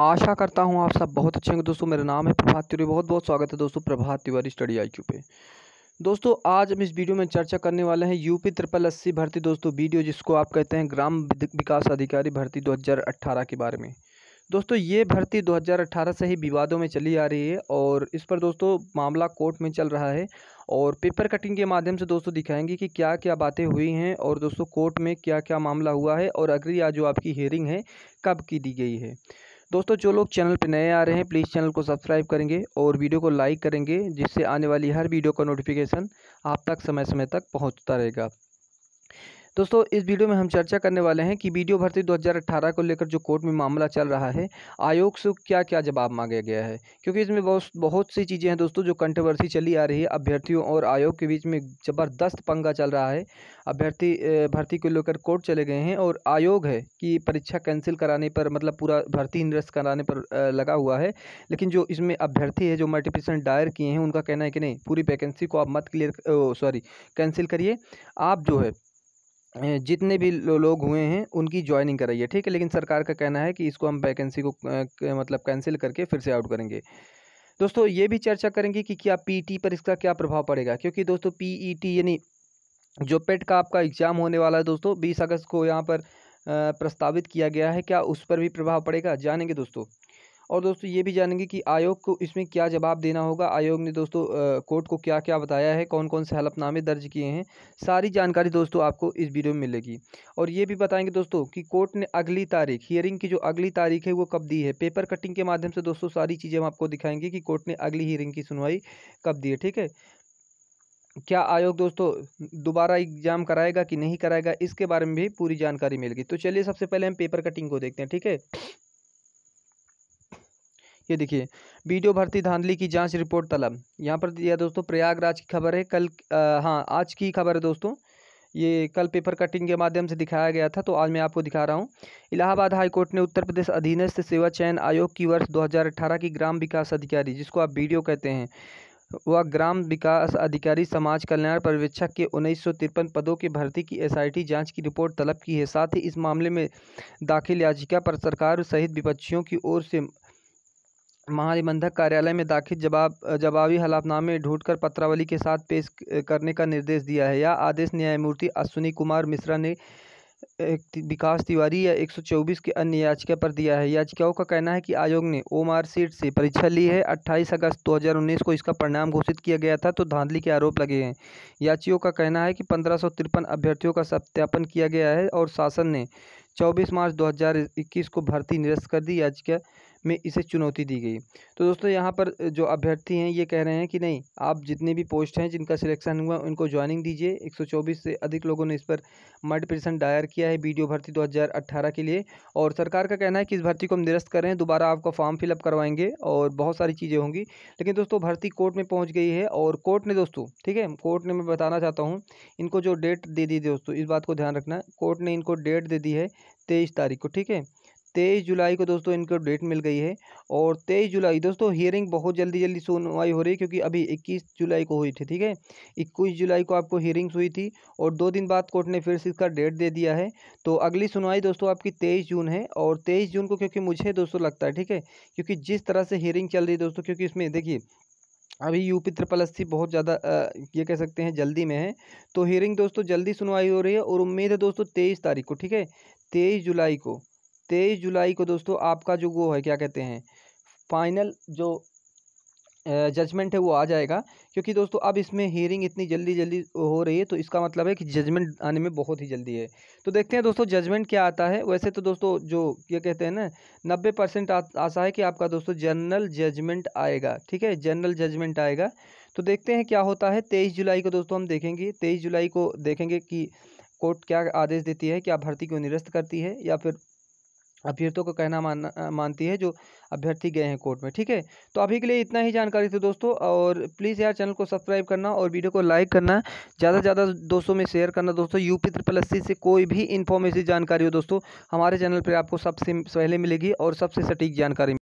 आशा करता हूँ आप सब बहुत अच्छे होंगे दोस्तों मेरा नाम है प्रभात तिवारी बहुत बहुत स्वागत है दोस्तों प्रभात तिवारी स्टडी आई पे दोस्तों आज हम इस वीडियो में चर्चा करने वाले हैं यूपी त्रिपल अस्सी भर्ती दोस्तों वीडियो जिसको आप कहते हैं ग्राम विकास अधिकारी भर्ती अट्ठारह के बारे में दोस्तों ये भर्ती 2018 से ही विवादों में चली आ रही है और इस पर दोस्तों मामला कोर्ट में चल रहा है और पेपर कटिंग के माध्यम से दोस्तों दिखाएंगे कि क्या क्या बातें हुई हैं और दोस्तों कोर्ट में क्या क्या मामला हुआ है और अगली आज जो आपकी हेयरिंग है कब की दी गई है दोस्तों जो लोग चैनल पर नए आ रहे हैं प्लीज़ चैनल को सब्सक्राइब करेंगे और वीडियो को लाइक करेंगे जिससे आने वाली हर वीडियो का नोटिफिकेशन आप तक समय समय तक पहुँचता रहेगा दोस्तों इस वीडियो में हम चर्चा करने वाले हैं कि वीडियो भर्ती 2018 को लेकर जो कोर्ट में मामला चल रहा है आयोग से क्या क्या जवाब मांगा गया है क्योंकि इसमें बहुत बहुत सी चीज़ें हैं दोस्तों जो कंट्रोवर्सी चली आ रही है अभ्यर्थियों और आयोग के बीच में ज़बरदस्त पंगा चल रहा है अभ्यर्थी भर्ती को लेकर कोर्ट चले गए हैं और आयोग है कि परीक्षा कैंसिल कराने पर मतलब पूरा भर्ती निरस्त कराने पर लगा हुआ है लेकिन जो इसमें अभ्यर्थी है जो मल्टीप्लिकेशन दायर किए हैं उनका कहना है कि नहीं पूरी वैकेंसी को आप मत क्लियर सॉरी कैंसिल करिए आप जो है जितने भी लो, लोग हुए हैं उनकी ज्वाइनिंग कराइए ठीक है लेकिन सरकार का कहना है कि इसको हम वैकेंसी को मतलब कैंसिल करके फिर से आउट करेंगे दोस्तों ये भी चर्चा करेंगे कि क्या पीटी e पर इसका क्या प्रभाव पड़ेगा क्योंकि दोस्तों पीईटी e यानी जो पेट e का आपका एग्ज़ाम होने वाला है दोस्तों बीस अगस्त को यहाँ पर प्रस्तावित किया गया है क्या उस पर भी प्रभाव पड़ेगा जानेंगे दोस्तों और दोस्तों ये भी जानेंगे कि आयोग को इसमें क्या जवाब देना होगा आयोग ने दोस्तों कोर्ट को क्या क्या बताया है कौन कौन से हलफनामे दर्ज किए हैं सारी जानकारी दोस्तों आपको इस वीडियो में मिलेगी और ये भी बताएंगे दोस्तों कि कोर्ट ने अगली तारीख हियरिंग की जो अगली तारीख है वो कब दी है पेपर कटिंग के माध्यम से दोस्तों सारी चीज़ें हम आपको दिखाएंगे कि कोर्ट ने अगली हियरिंग की सुनवाई कब दी है ठीक है क्या आयोग दोस्तों दोबारा एग्जाम कराएगा कि नहीं कराएगा इसके बारे में भी पूरी जानकारी मिलेगी तो चलिए सबसे पहले हम पेपर कटिंग को देखते हैं ठीक है ये देखिए वीडियो भर्ती धांधली की जांच रिपोर्ट तलब यहाँ पर दिया दोस्तों प्रयागराज की खबर है कल हाँ आज की खबर है दोस्तों ये कल पेपर कटिंग के माध्यम से दिखाया गया था तो आज मैं आपको दिखा रहा हूँ इलाहाबाद हाईकोर्ट ने उत्तर प्रदेश अधीनस्थ सेवा चयन आयोग की वर्ष 2018 की ग्राम विकास अधिकारी जिसको आप वीडियो कहते हैं वह ग्राम विकास अधिकारी समाज कल्याण पर्यवेक्षक के उन्नीस पदों की भर्ती की एसआईटी जांच की रिपोर्ट तलब की है साथ ही इस मामले में दाखिल याचिका पर सरकार सहित विपक्षियों की ओर से महानिबंधक कार्यालय में दाखिल जवाब जवाबी हलाफनामे ढूंढकर पत्रावली के साथ पेश करने का निर्देश दिया है यह आदेश न्यायमूर्ति अश्विनी कुमार मिश्रा ने विकास तिवारी या 124 के अन्य याचिका पर दिया है याचिकाओं का कहना है कि आयोग ने आर सीट से परीक्षा ली है 28 अगस्त 2019 को इसका परिणाम घोषित किया गया था तो धांधली के आरोप लगे हैं याचियों का कहना है कि पंद्रह अभ्यर्थियों का सत्यापन किया गया है और शासन ने 24 मार्च 2021 को भर्ती निरस्त कर दी याचिका में इसे चुनौती दी गई तो दोस्तों यहाँ पर जो अभ्यर्थी हैं ये कह रहे हैं कि नहीं आप जितने भी पोस्ट हैं जिनका सिलेक्शन हुआ उनको ज्वाइनिंग दीजिए 124 से अधिक लोगों ने इस पर मर्ड पिटिशन दायर किया है वीडियो भर्ती 2018 के लिए और सरकार का कहना है कि इस भर्ती को हम निरस्त करें दोबारा आपका फॉर्म फिलअप करवाएंगे और बहुत सारी चीज़ें होंगी लेकिन दोस्तों भर्ती कोर्ट में पहुँच गई है और कोर्ट ने दोस्तों ठीक है कोर्ट ने मैं बताना चाहता हूँ इनको जो डेट दे दी दोस्तों इस बात को ध्यान रखना कोर्ट ने इनको डेट दे दी है तेईस तारीख को ठीक है तेईस जुलाई को दोस्तों इनको डेट मिल गई है और तेईस जुलाई दोस्तों हियरिंग बहुत जल्दी जल्दी सुनवाई हो रही है क्योंकि अभी इक्कीस जुलाई को हुई थी ठीक है इक्कीस जुलाई को आपको हियरिंग्स हुई थी और दो दिन बाद कोर्ट ने फिर से इसका डेट दे दिया है तो अगली सुनवाई दोस्तों आपकी तेईस जून है और तेईस जून को क्योंकि मुझे दोस्तों लगता है ठीक है क्योंकि जिस तरह से हियरिंग चल रही है दोस्तों क्योंकि इसमें देखिए अभी यूपी त्रिपलस्थी अस्सी बहुत ज़्यादा ये कह सकते हैं जल्दी में है तो हियरिंग दोस्तों जल्दी सुनवाई हो रही है और उम्मीद है दोस्तों तेईस तारीख को ठीक है तेईस जुलाई को तेईस जुलाई को दोस्तों आपका जो वो है क्या कहते हैं फाइनल जो जजमेंट है वो आ जाएगा क्योंकि दोस्तों अब इसमें हियरिंग इतनी जल्दी जल्दी हो रही है तो इसका मतलब है कि जजमेंट आने में बहुत ही जल्दी है तो देखते हैं दोस्तों जजमेंट क्या आता है वैसे तो दोस्तों जो ये कहते हैं ना नब्बे परसेंट आशा है कि आपका दोस्तों जनरल जजमेंट आएगा ठीक है जनरल जजमेंट आएगा तो देखते हैं क्या होता है तेईस जुलाई को दोस्तों हम देखेंगे तेईस जुलाई को देखेंगे कि कोर्ट क्या आदेश देती है क्या भर्ती को निरस्त करती है या फिर अभ्यर्थियों का कहना मान मानती है जो अभ्यर्थी गए हैं कोर्ट में ठीक है तो अभी के लिए इतना ही जानकारी थी दोस्तों और प्लीज़ यार चैनल को सब्सक्राइब करना और वीडियो को लाइक करना ज़्यादा से ज़्यादा दोस्तों में शेयर करना दोस्तों यूपी ट्रिपल एस से कोई भी इन्फॉर्मेशन जानकारी हो दोस्तों हमारे चैनल पर आपको सबसे पहले मिलेगी और सबसे सटीक जानकारी